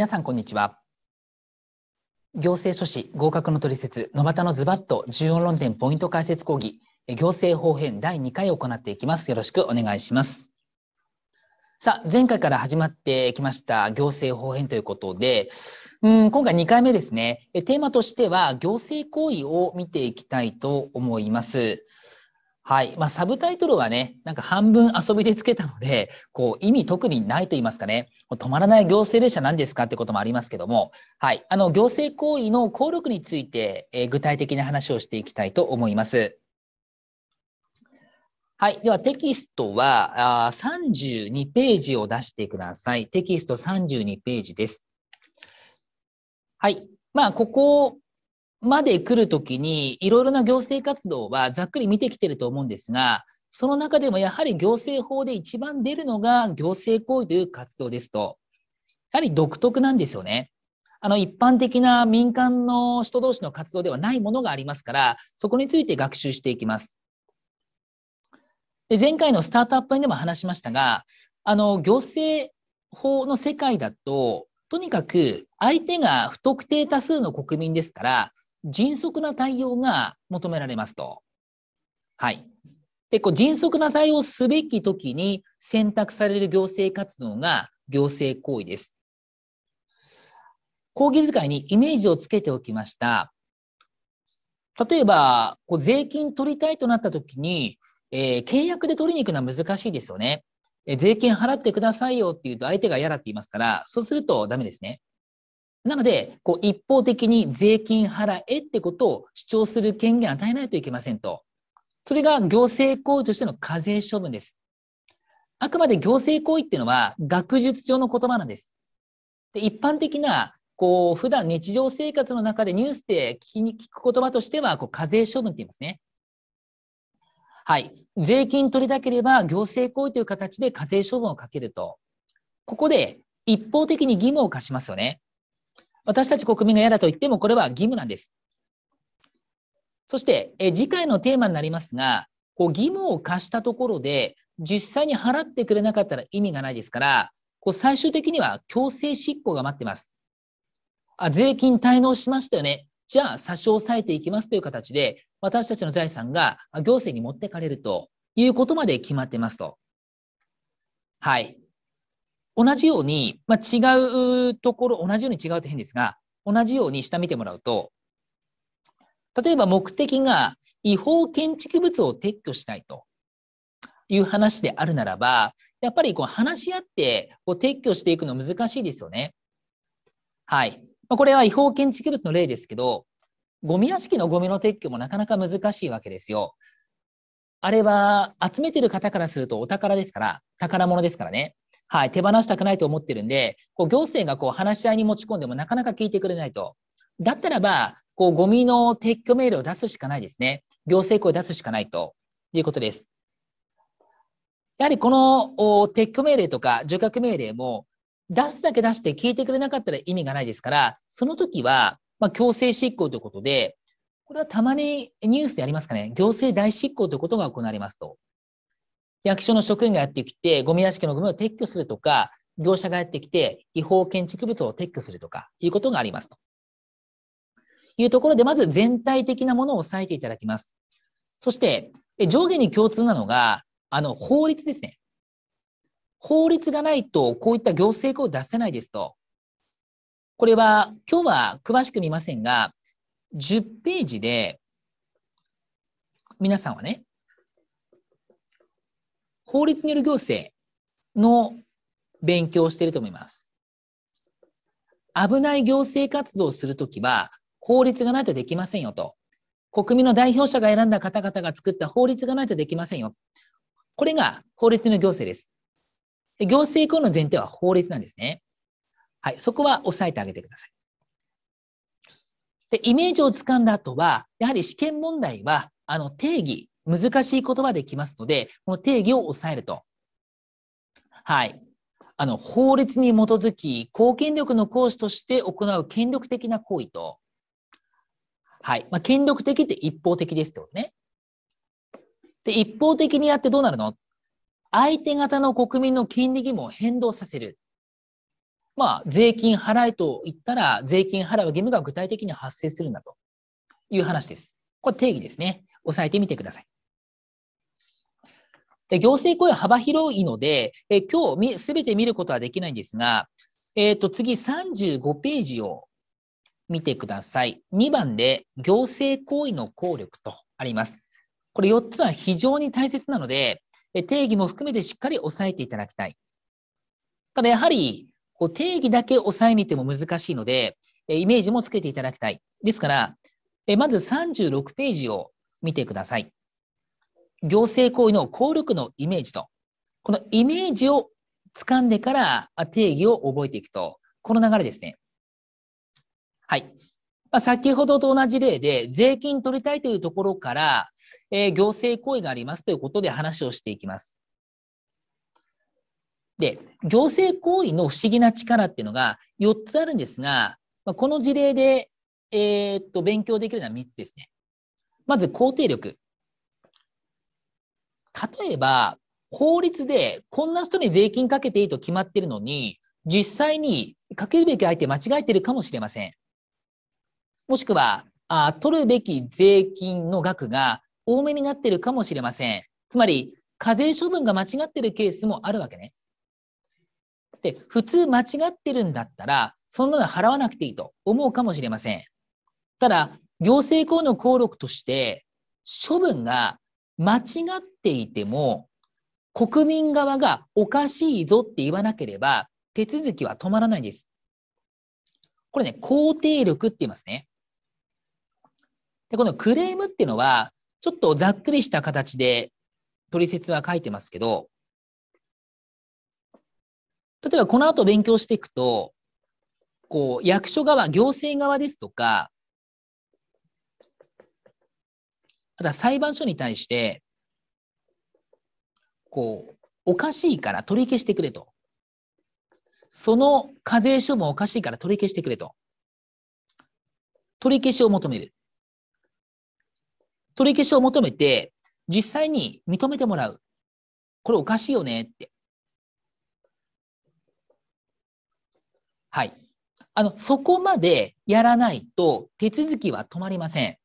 皆さんこんにちは行政書士合格の取説野又のズバッと重要論点ポイント解説講義行政法編第2回を行っていきますよろしくお願いしますさあ前回から始まってきました行政法編ということでうん今回2回目ですねテーマとしては行政行為を見ていきたいと思いますはい。まあ、サブタイトルはね、なんか半分遊びでつけたので、こう、意味特にないと言いますかね、止まらない行政列車なんですかってこともありますけども、はい。あの、行政行為の効力について、えー、具体的な話をしていきたいと思います。はい。では、テキストはあ32ページを出してください。テキスト32ページです。はい。まあ、ここまで来るときに、いろいろな行政活動はざっくり見てきてると思うんですが、その中でもやはり行政法で一番出るのが行政行為という活動ですと、やはり独特なんですよね。あの一般的な民間の人同士の活動ではないものがありますから、そこについて学習していきます。で前回のスタートアップにでも話しましたが、あの行政法の世界だと、とにかく相手が不特定多数の国民ですから、迅速な対応が求められますと。はい。で、こう迅速な対応すべきときに選択される行政活動が行政行為です。講義遣いにイメージをつけておきました。例えば、こう税金取りたいとなったときに、えー、契約で取りに行くのは難しいですよね。え税金払ってくださいよって言うと相手が嫌だって言いますから、そうするとダメですね。なので、こう一方的に税金払えってことを主張する権限を与えないといけませんと。それが行政行為としての課税処分です。あくまで行政行為っていうのは学術上の言葉なんです。で一般的な、こう、普段日常生活の中でニュースで聞く言葉としては、こう、課税処分って言いますね。はい。税金取りたければ行政行為という形で課税処分をかけると。ここで一方的に義務を課しますよね。私たち国民が嫌だと言っても、これは義務なんです。そして、え次回のテーマになりますが、こう義務を課したところで、実際に払ってくれなかったら意味がないですから、こう最終的には強制執行が待ってます。あ税金滞納しましたよね。じゃあ差し押さえていきますという形で、私たちの財産が行政に持ってかれるということまで決まってますと。はい。同じように、まあ、違うところ、同じように違うと変ですが、同じように下見てもらうと、例えば目的が違法建築物を撤去したいという話であるならば、やっぱりこう話し合ってこう撤去していくの難しいですよね。はい。これは違法建築物の例ですけど、ゴミ屋敷のゴミの撤去もなかなか難しいわけですよ。あれは集めてる方からするとお宝ですから、宝物ですからね。はい、手放したくないと思ってるんで、こう行政がこう話し合いに持ち込んでもなかなか聞いてくれないと。だったらば、こうゴミの撤去命令を出すしかないですね。行政声を出すしかないということです。やはりこの撤去命令とか除却命令も出すだけ出して聞いてくれなかったら意味がないですから、その時は、ま強制執行ということで、これはたまにニュースでありますかね、行政代執行ということが行われますと。役所の職員がやってきて、ゴミ屋敷のゴミを撤去するとか、業者がやってきて、違法建築物を撤去するとか、いうことがありますと。いうところで、まず全体的なものを押さえていただきます。そして、上下に共通なのが、あの、法律ですね。法律がないと、こういった行政行為出せないですと。これは、今日は詳しく見ませんが、10ページで、皆さんはね、法律による行政の勉強をしていると思います。危ない行政活動をするときは、法律がないとできませんよと。国民の代表者が選んだ方々が作った法律がないとできませんよ。これが法律の行政です。行政行為の前提は法律なんですね。はい、そこは押さえてあげてください。で、イメージをつかんだ後は、やはり試験問題は、あの、定義難しい言葉できますので、この定義を抑えると。はい。あの、法律に基づき、公権力の行使として行う権力的な行為と、はい。まあ、権力的って一方的ですってことね。で、一方的にやってどうなるの相手方の国民の権利義務を変動させる。まあ、税金払えと言ったら、税金払う義務が具体的に発生するんだという話です。これ定義ですね。押さえてみてください。行政雇用幅広いので、え今日すべて見ることはできないんですが、えっ、ー、と、次35ページを見てください。2番で行政行為の効力とあります。これ4つは非常に大切なので、え定義も含めてしっかり押さえていただきたい。ただやはり、こう定義だけ押さえに行っても難しいので、イメージもつけていただきたい。ですから、まず36ページを見てください。行政行為の効力のイメージと、このイメージを掴んでから定義を覚えていくと、この流れですね。はい。まあ、先ほどと同じ例で、税金取りたいというところから、えー、行政行為がありますということで話をしていきます。で、行政行為の不思議な力っていうのが4つあるんですが、まあ、この事例で、えー、っと勉強できるのは3つですね。まず肯定力。例えば、法律でこんな人に税金かけていいと決まってるのに、実際にかけるべき相手間違えてるかもしれません。もしくは、あ取るべき税金の額が多めになってるかもしれません。つまり、課税処分が間違ってるケースもあるわけね。で、普通間違ってるんだったら、そんなの払わなくていいと思うかもしれません。ただ、行政公の効力として処分が間違っていても国民側がおかしいぞって言わなければ手続きは止まらないんです。これね、肯定力って言いますね。で、このクレームっていうのは、ちょっとざっくりした形で取説は書いてますけど、例えばこの後勉強していくと、こう、役所側、行政側ですとか、あとは裁判所に対して、こう、おかしいから取り消してくれと。その課税書もおかしいから取り消してくれと。取り消しを求める。取り消しを求めて、実際に認めてもらう。これおかしいよねって。はい。あの、そこまでやらないと手続きは止まりません。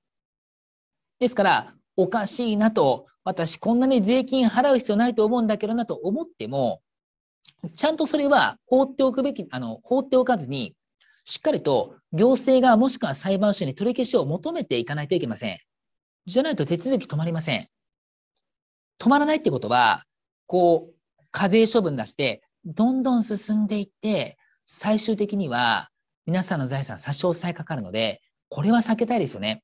ですから、おかしいなと、私こんなに税金払う必要ないと思うんだけどなと思っても、ちゃんとそれは放っておくべき、あの、放っておかずに、しっかりと行政がもしくは裁判所に取り消しを求めていかないといけません。じゃないと手続き止まりません。止まらないってことは、こう、課税処分出して、どんどん進んでいって、最終的には皆さんの財産差し押さえかかるので、これは避けたいですよね。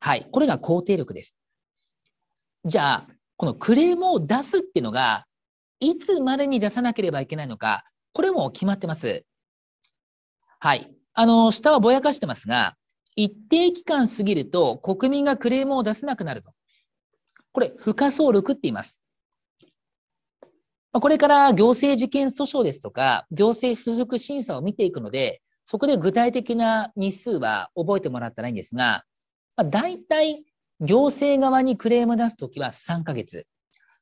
はい。これが肯定力です。じゃあ、このクレームを出すっていうのが、いつまでに出さなければいけないのか、これも決まってます。はい。あの、下はぼやかしてますが、一定期間過ぎると国民がクレームを出せなくなると。これ、不可総力って言います。これから行政事件訴訟ですとか、行政不服審査を見ていくので、そこで具体的な日数は覚えてもらったらいいんですが、まあ、大体行政側にクレーム出すときは3ヶ月、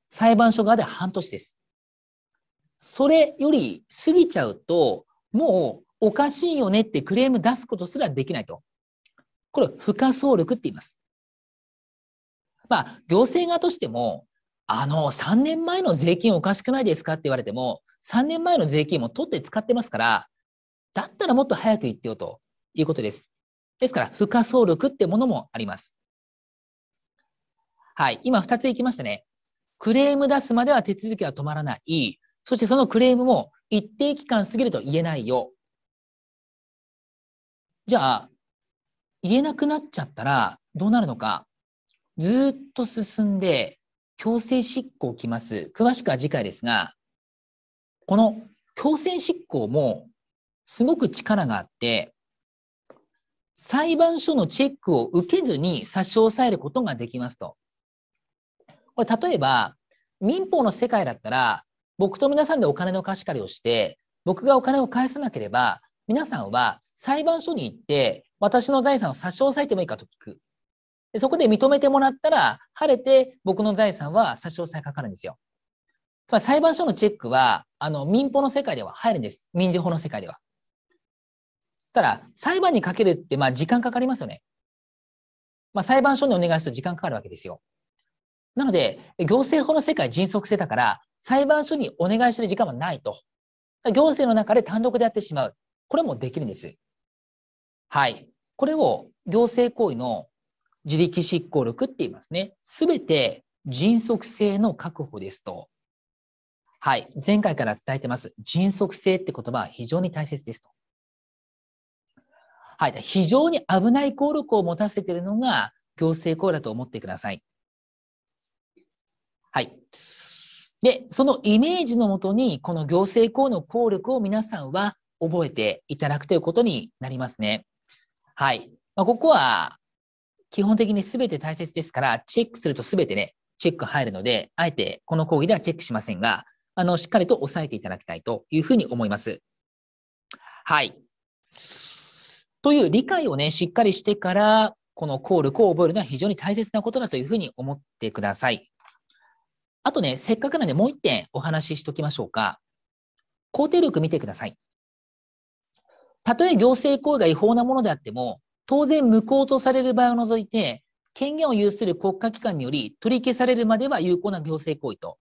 裁判所側で半年です。それより過ぎちゃうと、もうおかしいよねってクレーム出すことすらできないと。これ、不可総力って言います。まあ、行政側としても、あの、3年前の税金おかしくないですかって言われても、3年前の税金も取って使ってますから、だったらもっと早く言ってよということです。ですから、不可総力ってものもあります。はい。今二ついきましたね。クレーム出すまでは手続きは止まらない。そしてそのクレームも一定期間過ぎると言えないよ。じゃあ、言えなくなっちゃったらどうなるのか。ずっと進んで強制執行きます。詳しくは次回ですが、この強制執行もすごく力があって、裁判所のチェックを受けずに差し押さえることができますと。これ例えば民法の世界だったら僕と皆さんでお金の貸し借りをして僕がお金を返さなければ皆さんは裁判所に行って私の財産を差し押さえてもいいかと聞く。そこで認めてもらったら晴れて僕の財産は差し押さえかかるんですよ。裁判所のチェックはあの民法の世界では入るんです。民事法の世界では。ただ、裁判にかけるって、まあ、時間かかりますよね。まあ、裁判所にお願いすると時間かかるわけですよ。なので、行政法の世界迅速性だから、裁判所にお願いする時間はないと。行政の中で単独でやってしまう。これもできるんです。はい。これを行政行為の自力執行力って言いますね。すべて迅速性の確保ですと。はい。前回から伝えてます。迅速性って言葉は非常に大切ですと。はい、非常に危ない効力を持たせているのが行政行為だと思ってください。はい。で、そのイメージのもとに、この行政行為の効力を皆さんは覚えていただくということになりますね。はい。まあ、ここは、基本的に全て大切ですから、チェックすると全てね、チェック入るので、あえてこの講義ではチェックしませんが、あの、しっかりと押さえていただきたいというふうに思います。はい。という理解をね、しっかりしてから、この効力を覚えるのは非常に大切なことだというふうに思ってください。あとね、せっかくなんでもう一点お話ししときましょうか。肯定力見てください。たとえ行政行為が違法なものであっても、当然無効とされる場合を除いて、権限を有する国家機関により取り消されるまでは有効な行政行為と、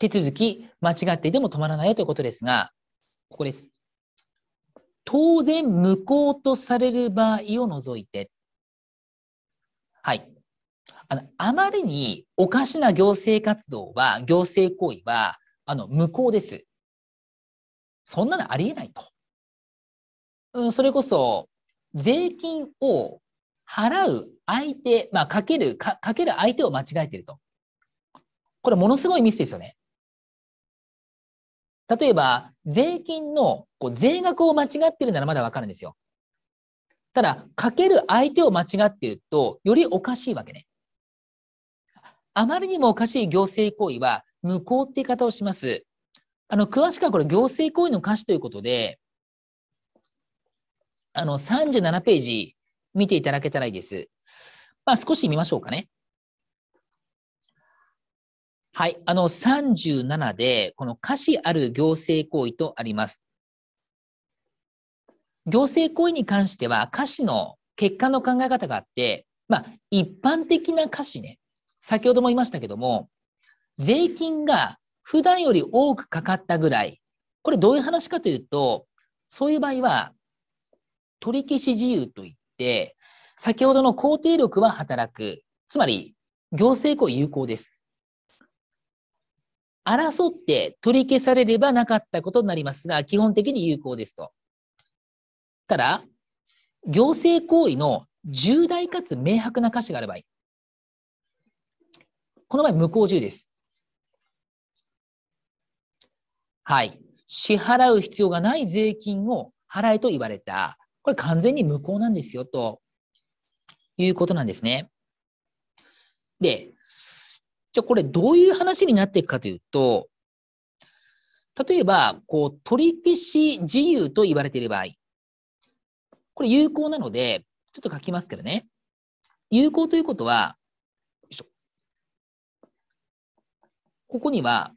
手続き間違っていても止まらないということですが、ここです。当然無効とされる場合を除いて。はい。あの、あまりにおかしな行政活動は、行政行為は、あの、無効です。そんなのありえないと。うん、それこそ、税金を払う相手、まあ、かけるか、かける相手を間違えてると。これものすごいミスですよね。例えば、税金のこう税額を間違ってるならまだわかるんですよ。ただ、かける相手を間違っていると、よりおかしいわけね。あまりにもおかしい行政行為は、無効って言い方をします。あの、詳しくはこれ、行政行為の可視ということで、あの、37ページ見ていただけたらいいです。まあ、少し見ましょうかね。はい、あの37で、この可視ある行政行為とあります。行政行為に関しては、可視の結果の考え方があって、まあ、一般的な可視ね、先ほども言いましたけども、税金が普段より多くかかったぐらい、これどういう話かというと、そういう場合は、取り消し自由といって、先ほどの肯定力は働く、つまり行政行為有効です。争って取り消されればなかったことになりますが、基本的に有効ですと。ただ、行政行為の重大かつ明白な箇所がある場合、この場合、無効重です。はい。支払う必要がない税金を払えと言われた。これ完全に無効なんですよ、ということなんですね。で、じゃあこれどういう話になっていくかというと、例えば、こう、取り消し自由と言われている場合、これ有効なので、ちょっと書きますけどね。有効ということは、ここには、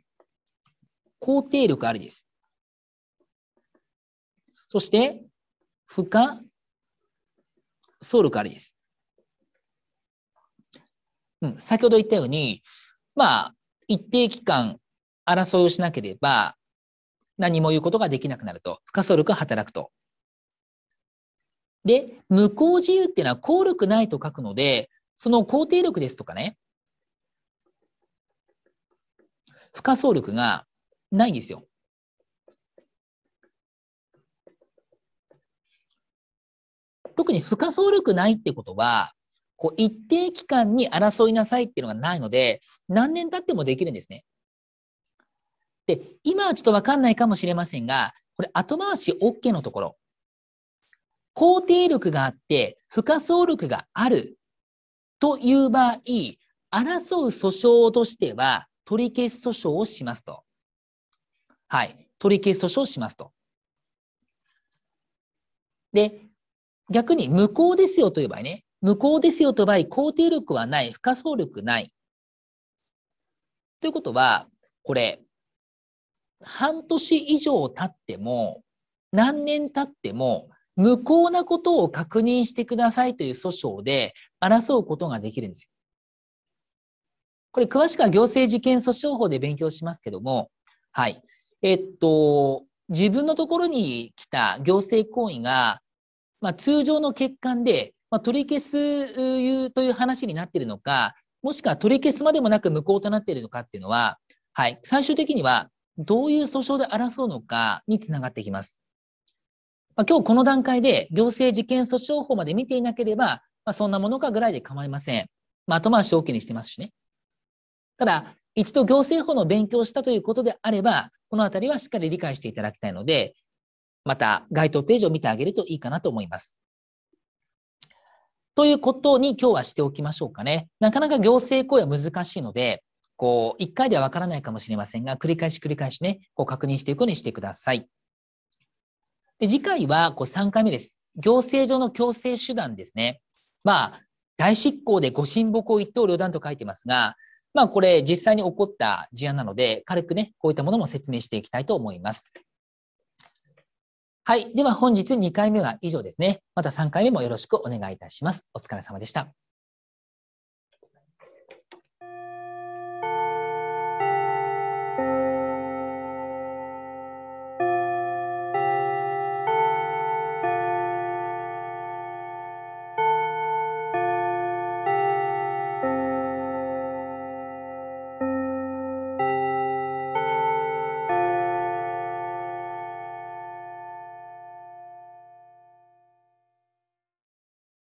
肯定力ありです。そして、負荷、総力ありです。うん、先ほど言ったように、まあ、一定期間争いをしなければ、何も言うことができなくなると。不可抗力働くと。で、無効自由っていうのは効力ないと書くので、その肯定力ですとかね、不可抗力がないんですよ。特に不可抗力ないってことは、こう一定期間に争いなさいっていうのがないので、何年経ってもできるんですね。で、今はちょっとわかんないかもしれませんが、これ後回し OK のところ、肯定力があって、不可想力があるという場合、争う訴訟としては、取り消し訴訟をしますと。はい。取り消し訴訟をしますと。で、逆に無効ですよという場合ね、無効ですよと場合、肯定力はない、不可想力ない。ということは、これ、半年以上経っても、何年経っても、無効なことを確認してくださいという訴訟で争うことができるんですよ。これ、詳しくは行政事件訴訟法で勉強しますけども、はい。えっと、自分のところに来た行政行為が、まあ、通常の欠陥でまあ、取り消すという話になっているのか、もしくは取り消すまでもなく無効となっているのかっていうのは、はい、最終的にはどういう訴訟で争うのかにつながってきます。まあ、今日この段階で行政事件訴訟法まで見ていなければ、まあ、そんなものかぐらいで構いません。まあ、後回し OK にしてますしね。ただ、一度行政法の勉強をしたということであれば、このあたりはしっかり理解していただきたいので、また該当ページを見てあげるといいかなと思います。ということに今日はしておきましょうかね。なかなか行政行為は難しいので、こう、一回ではわからないかもしれませんが、繰り返し繰り返しね、こう確認していくようにしてください。で、次回はこう3回目です。行政上の強制手段ですね。まあ、大執行でご神木を一刀両断と書いてますが、まあこれ実際に起こった事案なので、軽くね、こういったものも説明していきたいと思います。はい。では本日2回目は以上ですね。また3回目もよろしくお願いいたします。お疲れ様でした。